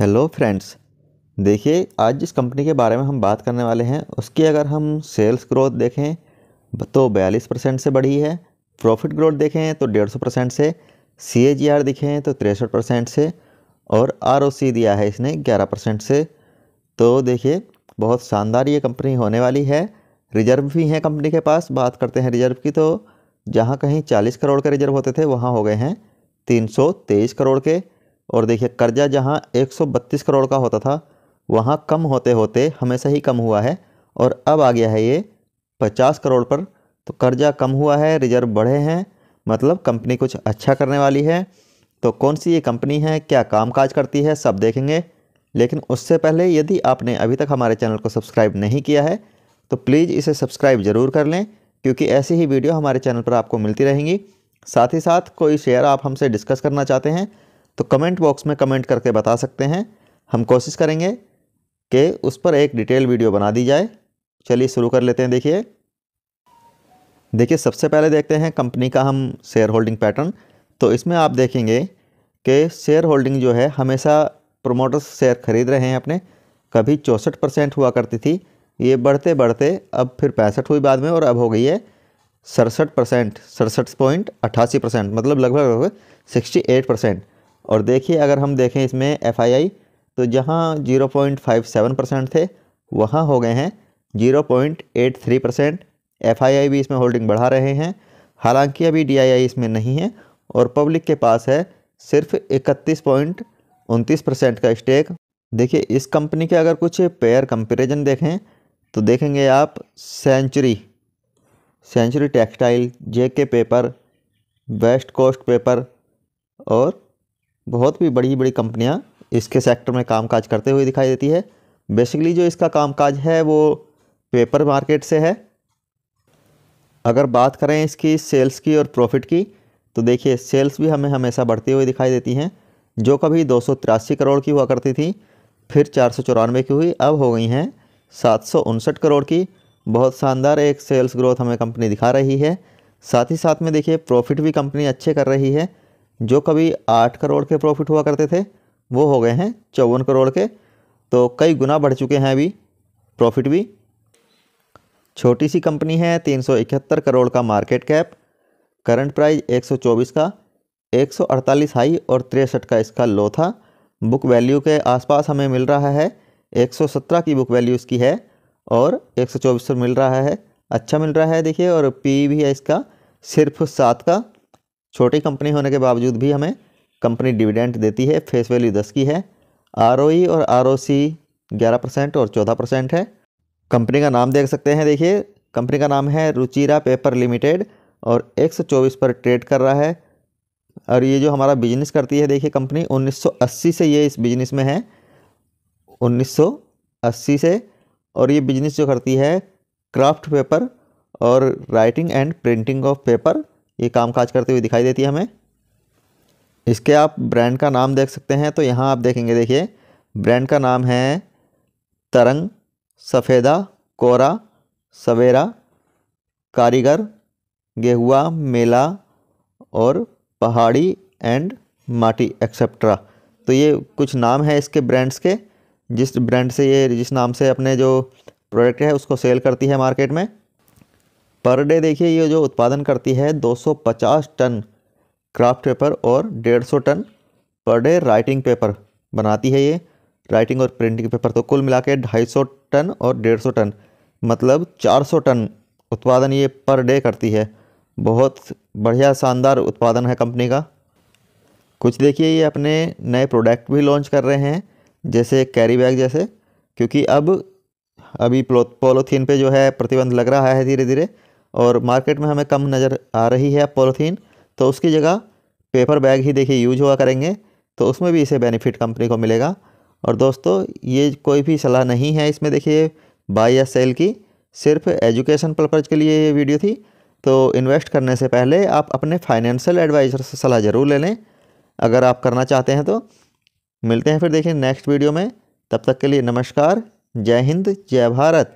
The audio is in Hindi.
हेलो फ्रेंड्स देखिए आज जिस कंपनी के बारे में हम बात करने वाले हैं उसकी अगर हम सेल्स ग्रोथ देखें तो बयालीस परसेंट से बढ़ी है प्रॉफिट ग्रोथ देखें तो डेढ़ सौ परसेंट से सी ए जी आर दिखें तो तिरसठ परसेंट से और आर ओ सी दिया है इसने ग्यारह परसेंट से तो देखिए बहुत शानदार ये कंपनी होने वाली है रिजर्व भी हैं कंपनी के पास बात करते हैं रिजर्व की तो जहाँ कहीं चालीस करोड़ के रिजर्व होते थे वहाँ हो गए हैं तीन सौ तेईस करोड़ के और देखिए कर्जा जहाँ 132 करोड़ का होता था वहाँ कम होते होते हमेशा ही कम हुआ है और अब आ गया है ये 50 करोड़ पर तो कर्जा कम हुआ है रिजर्व बढ़े हैं मतलब कंपनी कुछ अच्छा करने वाली है तो कौन सी ये कंपनी है क्या काम काज करती है सब देखेंगे लेकिन उससे पहले यदि आपने अभी तक हमारे चैनल को सब्सक्राइब नहीं किया है तो प्लीज़ इसे सब्सक्राइब ज़रूर कर लें क्योंकि ऐसी ही वीडियो हमारे चैनल पर आपको मिलती रहेंगी साथ ही साथ कोई शेयर आप हमसे डिस्कस करना चाहते हैं तो कमेंट बॉक्स में कमेंट करके बता सकते हैं हम कोशिश करेंगे कि उस पर एक डिटेल वीडियो बना दी जाए चलिए शुरू कर लेते हैं देखिए देखिए सबसे पहले देखते हैं कंपनी का हम शेयर होल्डिंग पैटर्न तो इसमें आप देखेंगे कि शेयर होल्डिंग जो है हमेशा प्रोमोटर्स शेयर खरीद रहे हैं अपने कभी चौंसठ परसेंट हुआ करती थी ये बढ़ते बढ़ते अब फिर पैंसठ हुई बाद में और अब हो गई है सड़सठ परसेंट सड़सठ पॉइंट अट्ठासी परसेंट मतलब लगभग लगभग सिक्सटी एट परसेंट और देखिए अगर हम देखें इसमें एफआईआई तो जहाँ 0.57 परसेंट थे वहाँ हो गए हैं 0.83 परसेंट एफ भी इसमें होल्डिंग बढ़ा रहे हैं हालांकि अभी डी इसमें नहीं है और पब्लिक के पास है सिर्फ इकतीस पॉइंट उनतीस परसेंट का स्टेक देखिए इस कंपनी के अगर कुछ पेयर कंपेरिजन देखें तो देखेंगे आप सेंचुरी सेंचुरी टेक्सटाइल जे के पेपर वेस्ट कोस्ट पेपर और बहुत भी बड़ी बड़ी कंपनियाँ इसके सेक्टर में कामकाज करते हुए दिखाई देती है बेसिकली जो इसका कामकाज है वो पेपर मार्केट से है अगर बात करें इसकी सेल्स की और प्रॉफिट की तो देखिए सेल्स भी हमें हमेशा बढ़ती हुई दिखाई देती हैं जो कभी दो करोड़ की हुआ करती थी फिर चार की हुई अब हो गई हैं सात करोड़ की बहुत शानदार एक सेल्स ग्रोथ हमें कंपनी दिखा रही है साथ ही साथ में देखिए प्रॉफिट भी कंपनी अच्छे कर रही है जो कभी आठ करोड़ के प्रॉफिट हुआ करते थे वो हो गए हैं चौवन करोड़ के तो कई गुना बढ़ चुके हैं अभी प्रॉफिट भी छोटी सी कंपनी है तीन सौ इकहत्तर करोड़ का मार्केट कैप करंट प्राइस एक सौ चौबीस का एक सौ अड़तालीस हाई और तिरसठ का इसका लो था बुक वैल्यू के आसपास हमें मिल रहा है एक सौ सत्रह की बुक वैल्यू इसकी है और एक सौ चौबीस मिल रहा है अच्छा मिल रहा है देखिए और पी भी e है इसका सिर्फ सात का छोटी कंपनी होने के बावजूद भी हमें कंपनी डिविडेंट देती है फेस वैल्यू दस की है आर और आर ओ परसेंट और चौदह परसेंट है कंपनी का नाम देख सकते हैं देखिए कंपनी का नाम है रुचिरा पेपर लिमिटेड और एक सौ चौबीस पर ट्रेड कर रहा है और ये जो हमारा बिजनेस करती है देखिए कंपनी 1980 से ये इस बिजनेस में है 1980 से और ये बिजनेस जो करती है क्राफ्ट पेपर और writing and printing of paper ये काम काज करते हुए दिखाई देती है हमें इसके आप ब्रांड का नाम देख सकते हैं तो यहाँ आप देखेंगे देखिए ब्रांड का नाम है तरंग सफ़ेदा कोरा सवेरा कारीगर गेहुआ मेला और पहाड़ी एंड माटी एक्सेट्रा तो ये कुछ नाम है इसके ब्रांड्स के जिस ब्रांड से ये जिस नाम से अपने जो प्रोडक्ट है उसको सेल करती है मार्केट में पर डे देखिए ये जो उत्पादन करती है 250 टन क्राफ्ट पेपर और 150 ton per day writing paper बनाती है ये राइटिंग और प्रिंटिंग पेपर तो कुल मिला के ढाई टन और डेढ़ टन मतलब चार टन उत्पादन ये पर डे करती है बहुत बढ़िया शानदार उत्पादन है कंपनी का कुछ देखिए ये अपने नए प्रोडक्ट भी लॉन्च कर रहे हैं जैसे कैरी बैग जैसे क्योंकि अब अभी पोलोथीन पे जो है प्रतिबंध लग रहा है धीरे धीरे और मार्केट में हमें कम नज़र आ रही है पॉलीथीन तो उसकी जगह पेपर बैग ही देखिए यूज हुआ करेंगे तो उसमें भी इसे बेनिफिट कंपनी को मिलेगा और दोस्तों ये कोई भी सलाह नहीं है इसमें देखिए बाय या सेल की सिर्फ एजुकेशन पर्पज़ के लिए ये वीडियो थी तो इन्वेस्ट करने से पहले आप अपने फाइनेंशियल एडवाइज़र से सलाह ज़रूर ले लें अगर आप करना चाहते हैं तो मिलते हैं फिर देखिए नेक्स्ट वीडियो में तब तक के लिए नमस्कार जय हिंद जय भारत